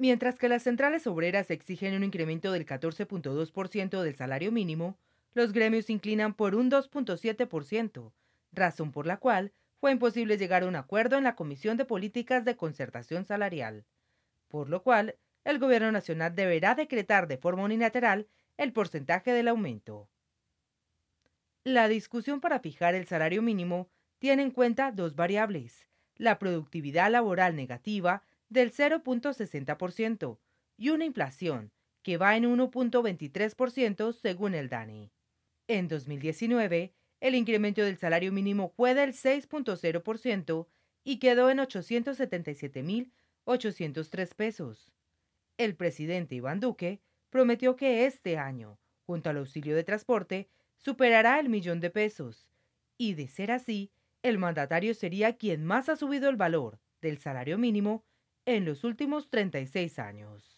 Mientras que las centrales obreras exigen un incremento del 14.2% del salario mínimo, los gremios inclinan por un 2.7%, razón por la cual fue imposible llegar a un acuerdo en la Comisión de Políticas de Concertación Salarial, por lo cual el Gobierno Nacional deberá decretar de forma unilateral el porcentaje del aumento. La discusión para fijar el salario mínimo tiene en cuenta dos variables, la productividad laboral negativa del 0.60% y una inflación que va en 1.23% según el Dani. E. En 2019, el incremento del salario mínimo fue del 6.0% y quedó en 877.803 pesos. El presidente Iván Duque prometió que este año, junto al auxilio de transporte, superará el millón de pesos. Y de ser así, el mandatario sería quien más ha subido el valor del salario mínimo en los últimos 36 años.